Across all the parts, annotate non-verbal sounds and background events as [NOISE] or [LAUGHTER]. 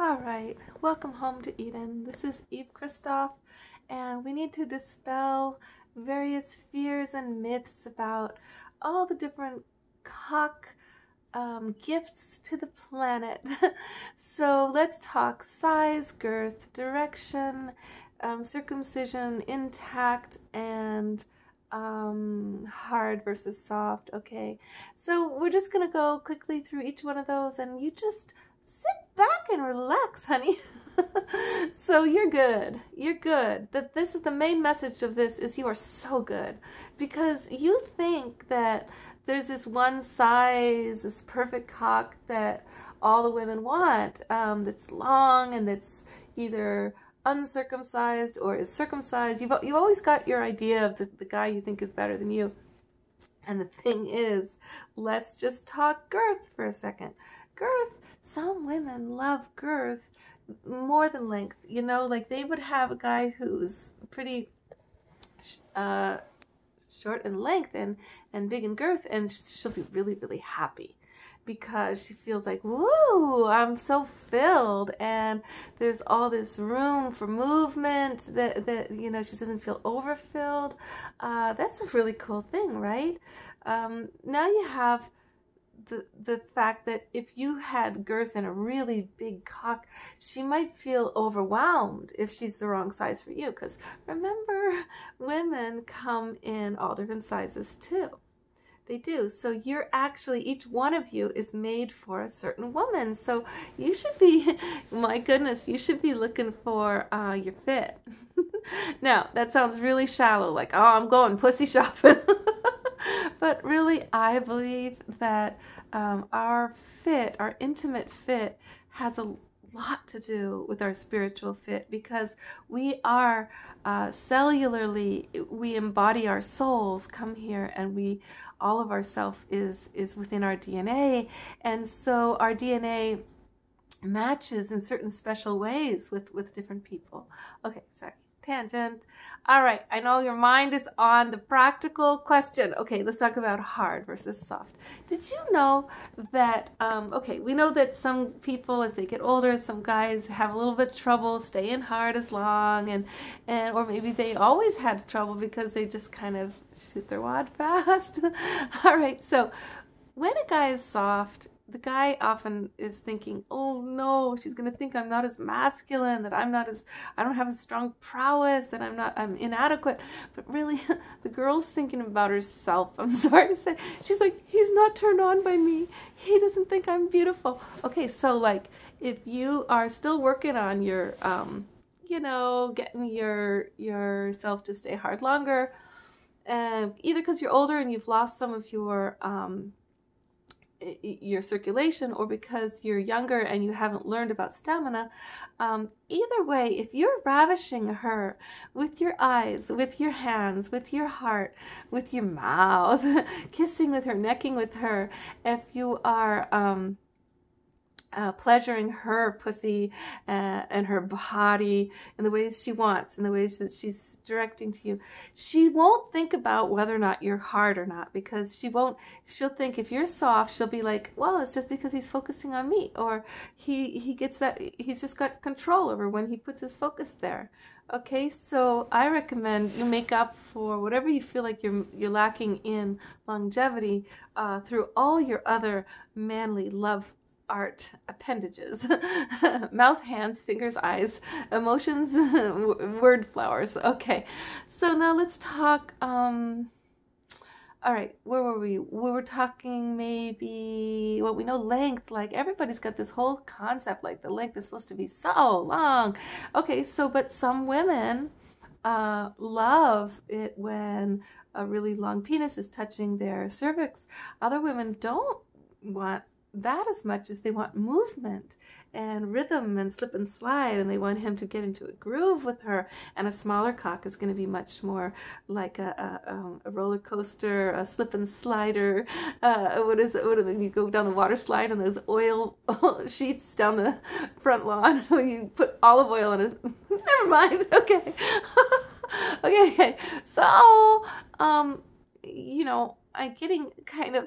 All right, welcome home to Eden. This is Eve Kristoff, and we need to dispel various fears and myths about all the different cock um, gifts to the planet. [LAUGHS] so let's talk size, girth, direction, um, circumcision, intact, and um, hard versus soft, okay? So we're just gonna go quickly through each one of those and you just sit back and relax, honey. [LAUGHS] so you're good. You're good. That this is the main message of this is you are so good because you think that there's this one size, this perfect cock that all the women want. Um, that's long and that's either uncircumcised or is circumcised. You've you always got your idea of the, the guy you think is better than you. And the thing is, let's just talk girth for a second girth. Some women love girth more than length. You know, like they would have a guy who's pretty uh, short in length and and big in girth, and she'll be really really happy because she feels like, woo, I'm so filled and there's all this room for movement that, that you know, she doesn't feel overfilled. Uh, that's a really cool thing, right? Um, now you have the the fact that if you had girth and a really big cock, she might feel overwhelmed if she's the wrong size for you. Because remember, [LAUGHS] women come in all different sizes too. They do. So you're actually each one of you is made for a certain woman. So you should be, [LAUGHS] my goodness, you should be looking for uh, your fit. [LAUGHS] now that sounds really shallow. Like oh, I'm going pussy shopping. But really, I believe that um, our fit, our intimate fit, has a lot to do with our spiritual fit because we are uh, cellularly we embody our souls come here and we all of ourself is is within our dna and so our dna matches in certain special ways with with different people okay sorry tangent all right i know your mind is on the practical question okay let's talk about hard versus soft did you know that um, okay we know that some people as they get older some guys have a little bit trouble staying hard as long and and or maybe they always had trouble because they just kind of shoot their wad [LAUGHS] fast all right so when a guy is soft the guy often is thinking, oh no, she's going to think I'm not as masculine, that I'm not as, I don't have a strong prowess, that I'm not, I'm inadequate. But really, [LAUGHS] the girl's thinking about herself. [LAUGHS] I'm sorry to say. She's like, he's not turned on by me. He doesn't think I'm beautiful. Okay, so like, if you are still working on your, um, you know, getting your yourself to stay hard longer, and uh, either because you're older and you've lost some of your um, your circulation or because you're younger and you haven't learned about stamina. Um, either way, if you're ravishing her with your eyes, with your hands, with your heart, with your mouth, [LAUGHS] kissing with her, necking with her, if you are um, uh, pleasuring her pussy uh, and her body in the ways she wants, in the ways that she's directing to you. She won't think about whether or not you're hard or not because she won't, she'll think if you're soft, she'll be like, well, it's just because he's focusing on me or he, he gets that, he's just got control over when he puts his focus there. Okay, so I recommend you make up for whatever you feel like you're you're lacking in longevity uh, through all your other manly love art appendages [LAUGHS] mouth hands fingers eyes emotions [LAUGHS] word flowers okay so now let's talk um all right where were we we were talking maybe well we know length like everybody's got this whole concept like the length is supposed to be so long okay so but some women uh, love it when a really long penis is touching their cervix other women don't want that as much as they want movement and rhythm and slip and slide and they want him to get into a groove with her and a smaller cock is going to be much more like a, a, um, a roller coaster a slip and slider uh, what is it what are you go down the water slide and those oil [LAUGHS] sheets down the front lawn [LAUGHS] you put olive oil in it [LAUGHS] never mind okay okay so um you know i'm getting kind of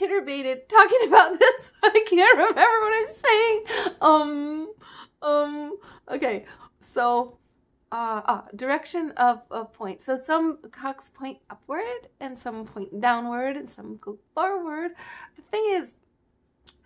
Titterbated talking [LAUGHS] about this. [LAUGHS] I can't remember what I'm saying. Um, um, okay. So, uh, ah, direction of a point. So some cocks point upward and some point downward and some go forward. The thing is,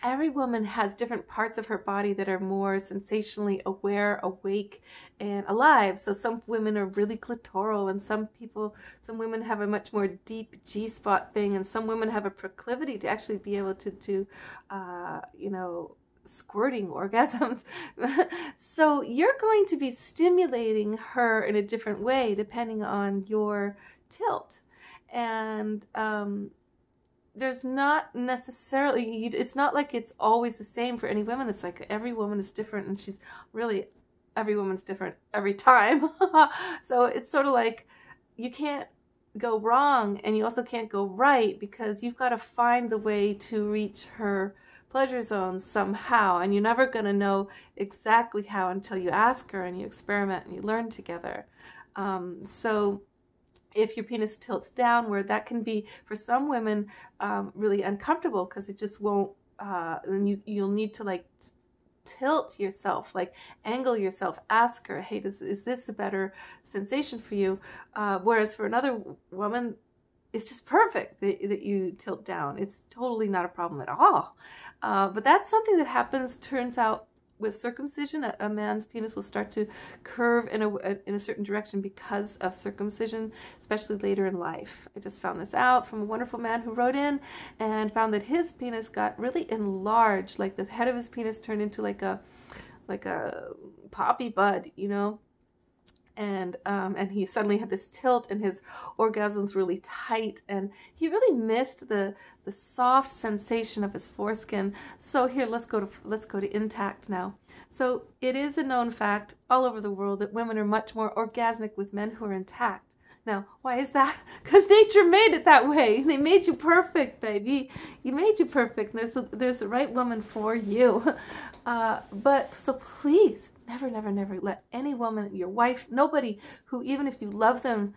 every woman has different parts of her body that are more sensationally aware, awake, and alive. So some women are really clitoral, and some people, some women have a much more deep G spot thing, and some women have a proclivity to actually be able to do, uh, you know, squirting [LAUGHS] orgasms. [LAUGHS] so you're going to be stimulating her in a different way depending on your tilt. And, um, there's not necessarily it's not like it's always the same for any women it's like every woman is different and she's really every woman's different every time [LAUGHS] so it's sort of like you can't go wrong and you also can't go right because you've got to find the way to reach her pleasure zone somehow and you're never going to know exactly how until you ask her and you experiment and you learn together um, so if your penis tilts downward, that can be for some women um, really uncomfortable because it just won't. Uh, and you you'll need to like tilt yourself, like angle yourself. Ask her, hey, does, is this a better sensation for you? Uh, whereas for another woman, it's just perfect that, that you tilt down. It's totally not a problem at all. Uh, but that's something that happens, turns out, with circumcision, a, a, man's penis will start to curve in a, a, in a certain direction because of circumcision, especially later in life. I just found this out from a wonderful man who wrote in and found that his penis got really enlarged, like the head of his penis turned into like a like a poppy bud, you know, and um, and he suddenly had this tilt and his orgasms really tight and he really missed the the soft sensation of his foreskin so here let's go to let's go to intact now so it is a known fact all over the world that women are much more orgasmic with men who are intact now, why is that? Because [LAUGHS] nature made it that way. They made you perfect, baby. You made you perfect. There's a, there's the right woman for you. [LAUGHS] Uh, but so please never, never, never let any woman, your wife, nobody who, even if you love them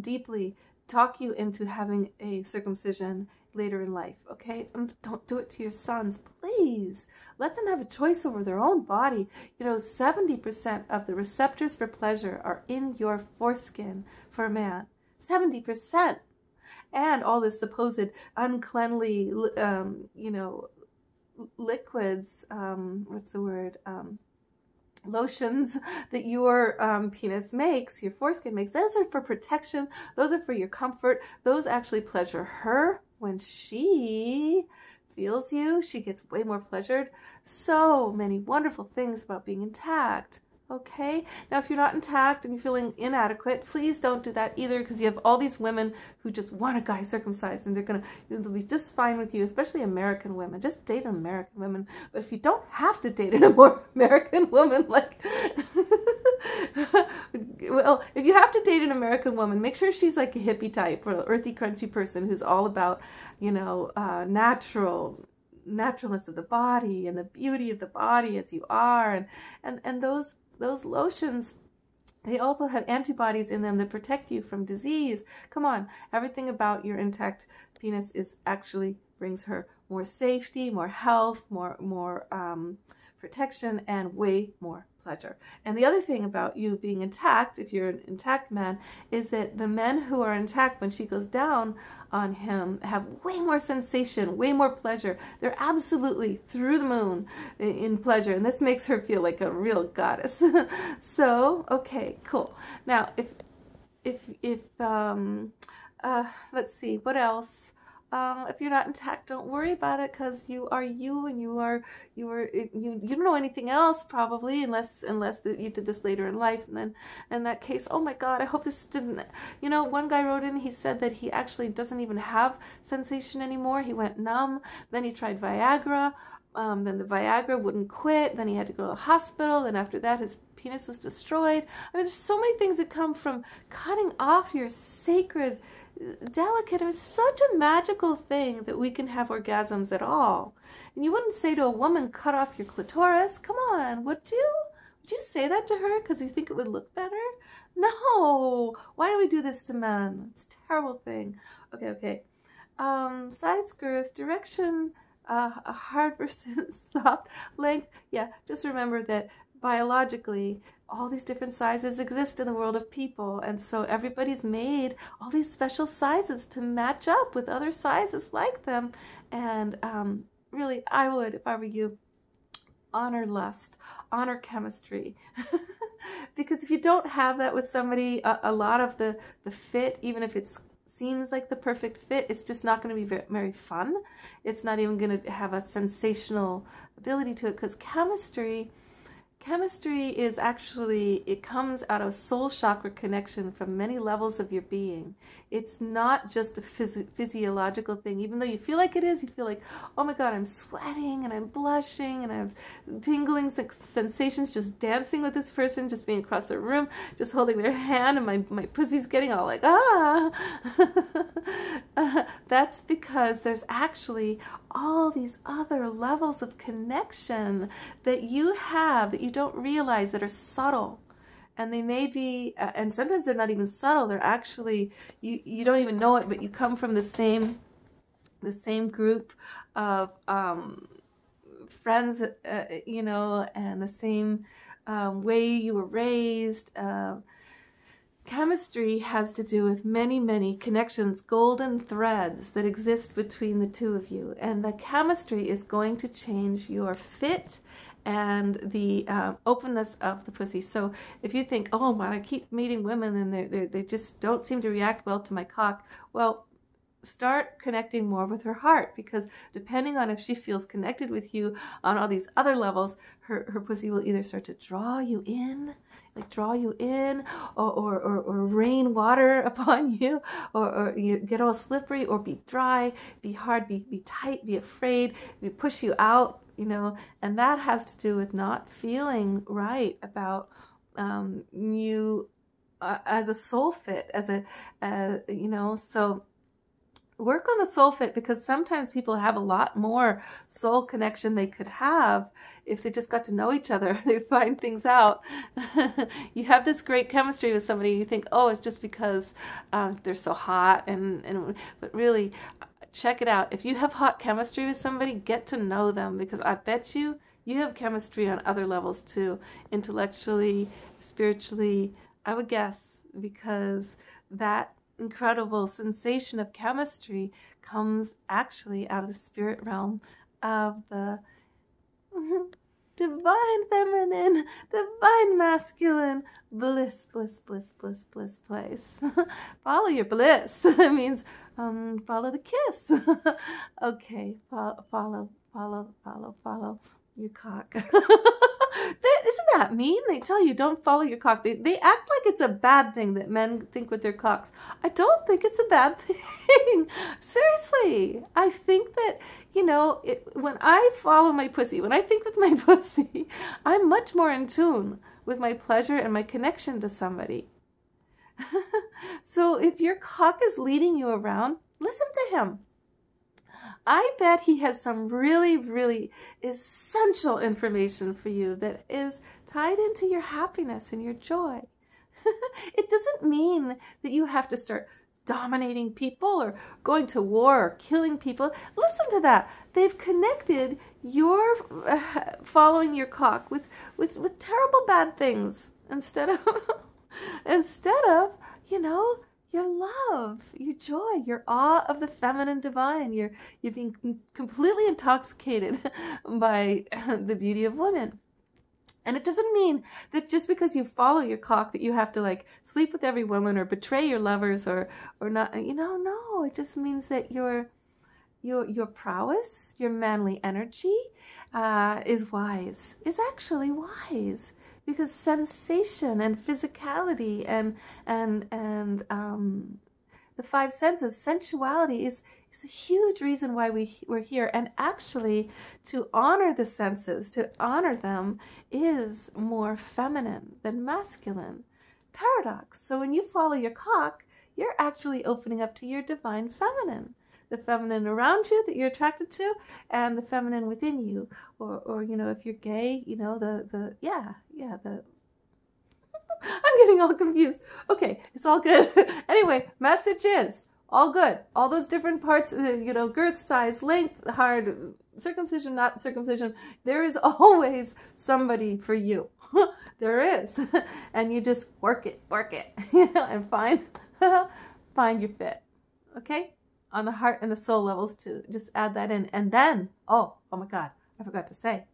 deeply, talk you into having a circumcision later in life, okay? Um, don't do it to your sons, please. Let them have a choice over their own body. You know, 70% of the receptors for pleasure are in your foreskin for a man. 70%. And all this supposed uncleanly, um, you know, liquids, um, what's the word? Um, lotions that your um, penis makes, your foreskin makes, those are for protection. Those are for your comfort. Those actually pleasure her when she feels you. She gets way more pleasured. So many wonderful things about being intact. Okay, now if you're not intact and you're feeling inadequate, please don't do that either because you have all these women who just want a guy circumcised and they're gonna, they'll be just fine with you, especially American women. Just date an American woman. But if you don't have to date an [LAUGHS] American woman, like, [LAUGHS] well, if you have to date an American woman, make sure she's like a hippie type or an earthy, crunchy person who's all about, you know, uh, natural, naturalness of the body and the beauty of the body as you are and and and those those lotions they also have antibodies in them that protect you from disease. Come on, everything about your intact penis is actually brings her more safety, more health, more more um, protection and way more pleasure. And the other thing about you being intact, if you're an intact man, is that the men who are intact when she goes down on him have way more sensation, way more pleasure. They're absolutely through the moon in pleasure. And this makes her feel like a real goddess. [LAUGHS] so, okay, cool. Now, if, if, if, um, uh, let's see, what else? Um, if you're not in tech, don't worry about it because you are you and you are you are you you don't know anything else probably unless unless the, you did this later in life and then in that case, oh my God, I hope this didn't. You know, one guy wrote in. He said that he actually doesn't even have sensation anymore. He went numb. Then he tried Viagra. Um, then the Viagra wouldn't quit. Then he had to go to the hospital. Then after that, his penis was destroyed. I mean, there's so many things that come from cutting off your sacred delicate. It's such a magical thing that we can have orgasms at all. And you wouldn't say to a woman, cut off your clitoris. Come on, would you? Would you say that to her because you think it would look better? No. Why do we do this to men? It's a terrible thing. Okay, okay. Um, size, girth, direction, uh, [LAUGHS] hard versus [LAUGHS] soft, length. Yeah, just remember that biologically all these different sizes exist in the world of people. And so everybody's made all these special sizes to match up with other sizes like them. And um, really, I would, if I were you, honor lust, honor chemistry. [LAUGHS] because if you don't have that with somebody, a, a lot of the, the fit, even if it seems like the perfect fit, it's just not going to be very, very fun. It's not even going to have a sensational ability to it because chemistry Chemistry is actually, it comes out of soul chakra connection from many levels of your being. It's not just a phys- physiological thing. Even though you feel like it is, you feel like, oh my God, I'm sweating and I'm blushing and I have tingling sensations just dancing with this person, just being across the room, just holding their hand, and my, my pussy's getting all like, ah. uh, [LAUGHS] that's because there's actually all these other levels of connection that you have that you don't realize that are subtle and they may be uh, and sometimes they're not even subtle they're actually you you don't even know it but you come from the same the same group of um friends uh, you know and the same um, way you were raised uh, Chemistry has to do with many, many connections, golden threads that exist between the two of you. And the chemistry is going to change your fit and the uh, openness of the pussy. So if you think, oh, man, I keep meeting women and they they they just don't seem to react well to my cock, well, start connecting more with her heart because depending on if she feels connected with you on all these other levels, her, her pussy will either start to draw you in like draw you in or, or, or, or rain water [LAUGHS] upon you or, or you get all slippery or be dry, be hard, be, be tight, be afraid, be push you out, you know, and that has to do with not feeling right about um, you uh, as a soul fit, as a, uh, you know, so work on the soul fit because sometimes people have a lot more soul connection they could have if they just got to know each other. [LAUGHS] They'd find things out. [LAUGHS] you have this great chemistry with somebody. You think, oh, it's just because um, they're so hot, and and but really, check it out. If you have hot chemistry with somebody, get to know them because I bet you you have chemistry on other levels too, intellectually, spiritually. I would guess because that incredible sensation of chemistry comes actually out of the spirit realm of the [LAUGHS] divine feminine, divine masculine, bliss, bliss, bliss, bliss, bliss, place. [LAUGHS] follow your bliss. [LAUGHS] it means um, follow the kiss. okay, follow, follow, follow, follow, follow your cock that, isn't that mean? They tell you don't follow your cock. They, they act like it's a bad thing that men think with their cocks. I don't think it's a bad [LAUGHS] thing. Seriously, I think that, you know, it, when I follow my pussy, when I think with my [LAUGHS] pussy, I'm much more in tune with my pleasure and my connection to somebody. [LAUGHS] so if your cock is leading you around, listen to him. I bet he has some really, really essential information for you that is tied into your happiness and your joy. [LAUGHS] it doesn't mean that you have to start dominating people or going to war or killing people. Listen to that. They've connected your uh, [LAUGHS] following your cock with, with, with terrible bad things instead of, [LAUGHS] instead of, you know, your love, your joy, your awe of the feminine divine. You're you've been completely intoxicated [LAUGHS] by [LAUGHS] the beauty of women. And it doesn't mean that just because you follow your cock that you have to like sleep with every woman or betray your lovers or or not you know, no. It just means that your your your prowess, your manly energy, uh, is wise, is actually wise because sensation and physicality and and and um, the five senses, sensuality is is a huge reason why we we're here. And actually, to honor the senses, to honor them, is more feminine than masculine. Paradox. So when you follow your cock, you're actually opening up to your divine feminine the feminine around you that you're attracted to and the feminine within you or or you know if you're gay you know the the yeah yeah the [LAUGHS] I'm getting all confused. Okay, it's all good. [LAUGHS] anyway, message is all good. All those different parts, uh, you know, girth, size, length, hard, circumcision, not circumcision. There is [LAUGHS] always somebody for you. there is. and you just work it, work it, you know, and find find your fit. Okay? on the heart and the soul levels to just add that in. And then, oh, oh my God, I forgot to say,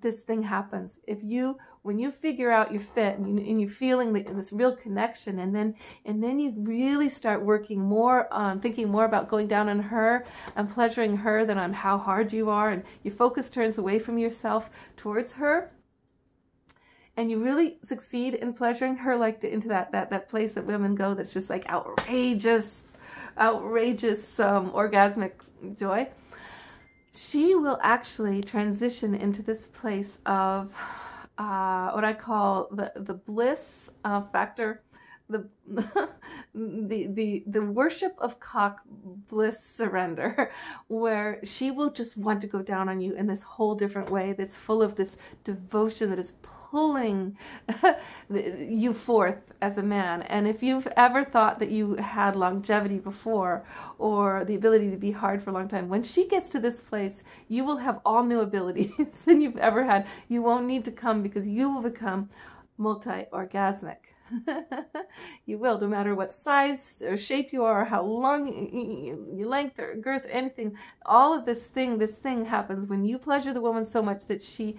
this thing happens. If you, when you figure out your fit and, you, and you're feeling the, this real connection, and then, and then you really start working more on thinking more about going down on her and pleasuring her than on how hard you are, and your focus turns away from yourself towards her and you really succeed in pleasuring her like to, into that that that place that women go that's just like outrageous outrageous um, orgasmic joy, she will actually transition into this place of uh, what I call the the bliss uh, factor, the [LAUGHS] the the the worship of cock bliss surrender, [LAUGHS] where she will just want to go down on you in this whole different way that's full of this devotion that is pulling [LAUGHS] you forth as a man. And if you've ever thought that you had longevity before or the ability to be hard for a long time, when she gets to this place, you will have all new abilities [LAUGHS] than you've ever had. You won't need to come because you will become multi orgasmic. [LAUGHS] you will, no matter what size or shape you are, how long your length or girth, anything. All of this thing, this thing happens when you pleasure the woman so much that she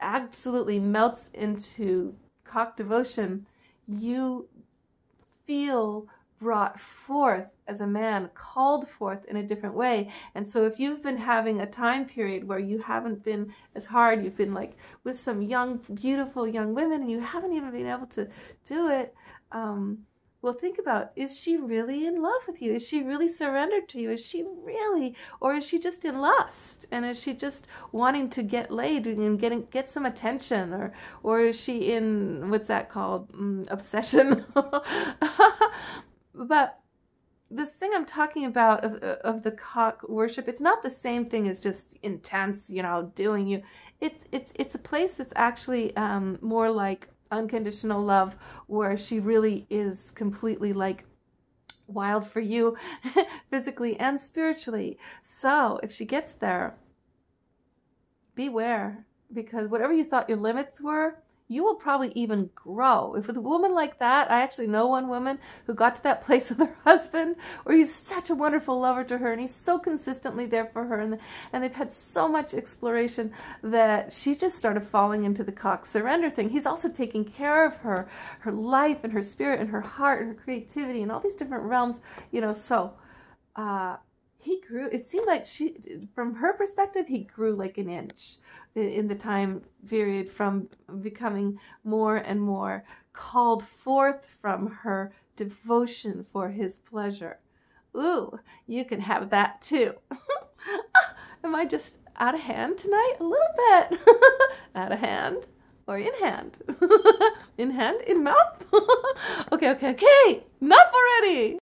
absolutely melts into cock devotion, you feel brought forth as a man, called forth in a different way. And so if you've been having a time period where you haven't been as hard, you've been like with some young, beautiful young women, and you haven't even been able to do it, um, well, think about is she really in love with you? Is she really surrendered to you? Is she really, or is she just in lust? And is she just wanting to get laid and get get some attention, or or is she in what's that called mm, obsession? [LAUGHS] but this thing I'm talking about of, of the cock worship, it's not the same thing as just intense, you know, doing you. It's it's it's a place that's actually um, more like unconditional love where she really is completely like wild for you [LAUGHS] physically and spiritually. So if she gets there, beware because whatever you thought your limits were, you will probably even grow. If with a woman like that, I actually know one woman who got to that [LAUGHS] place with her husband where he's such a wonderful lover to her and he's so consistently there for her and, and they've had so much exploration that she just started falling into the cock surrender thing. He's also taking care of her, her life and her spirit and her heart and her creativity and all these different realms, you know, so uh, he grew it seemed like she from her perspective he grew like an inch in the time period from becoming more and more called forth from her devotion for his pleasure ooh you can have that too [LAUGHS] am i just out of hand tonight a little bit [LAUGHS] out of hand or in hand [LAUGHS] in hand in mouth okay okay okay enough already